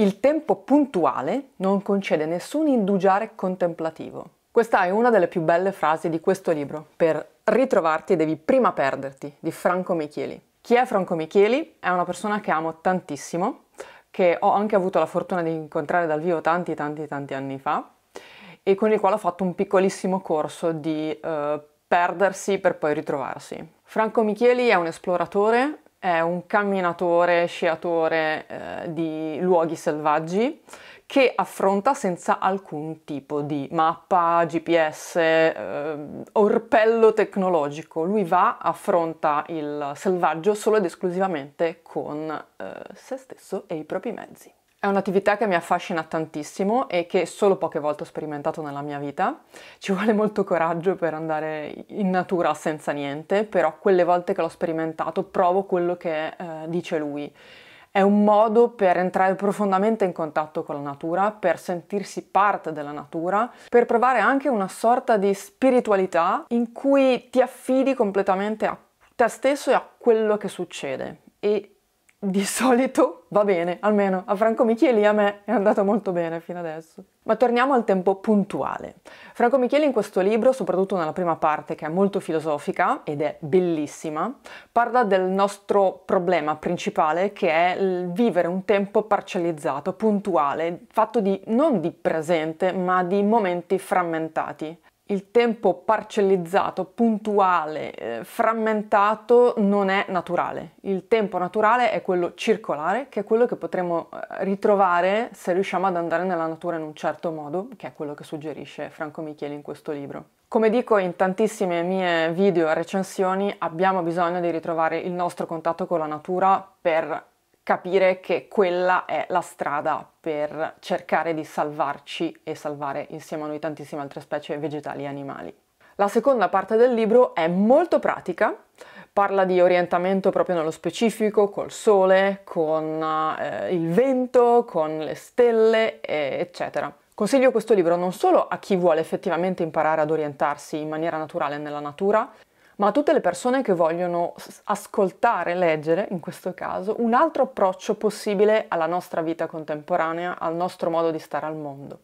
Il tempo puntuale non concede nessun indugiare contemplativo. Questa è una delle più belle frasi di questo libro. Per ritrovarti devi prima perderti, di Franco Micheli. Chi è Franco Micheli? È una persona che amo tantissimo, che ho anche avuto la fortuna di incontrare dal vivo tanti tanti tanti anni fa e con il quale ho fatto un piccolissimo corso di eh, perdersi per poi ritrovarsi. Franco Micheli è un esploratore è un camminatore, sciatore eh, di luoghi selvaggi che affronta senza alcun tipo di mappa, GPS, eh, orpello tecnologico. Lui va, affronta il selvaggio solo ed esclusivamente con eh, se stesso e i propri mezzi. È un'attività che mi affascina tantissimo e che solo poche volte ho sperimentato nella mia vita. Ci vuole molto coraggio per andare in natura senza niente, però quelle volte che l'ho sperimentato provo quello che eh, dice lui. È un modo per entrare profondamente in contatto con la natura, per sentirsi parte della natura, per provare anche una sorta di spiritualità in cui ti affidi completamente a te stesso e a quello che succede. E di solito va bene, almeno a Franco Micheli e a me è andato molto bene fino adesso. Ma torniamo al tempo puntuale. Franco Micheli in questo libro, soprattutto nella prima parte che è molto filosofica ed è bellissima, parla del nostro problema principale che è il vivere un tempo parcializzato, puntuale, fatto di non di presente ma di momenti frammentati il tempo parcellizzato, puntuale, eh, frammentato non è naturale. Il tempo naturale è quello circolare, che è quello che potremo eh, ritrovare se riusciamo ad andare nella natura in un certo modo, che è quello che suggerisce Franco Micheli in questo libro. Come dico in tantissime mie video recensioni, abbiamo bisogno di ritrovare il nostro contatto con la natura per capire che quella è la strada per cercare di salvarci e salvare insieme a noi tantissime altre specie vegetali e animali. La seconda parte del libro è molto pratica, parla di orientamento proprio nello specifico, col sole, con eh, il vento, con le stelle, eccetera. Consiglio questo libro non solo a chi vuole effettivamente imparare ad orientarsi in maniera naturale nella natura, ma a tutte le persone che vogliono ascoltare, leggere, in questo caso, un altro approccio possibile alla nostra vita contemporanea, al nostro modo di stare al mondo.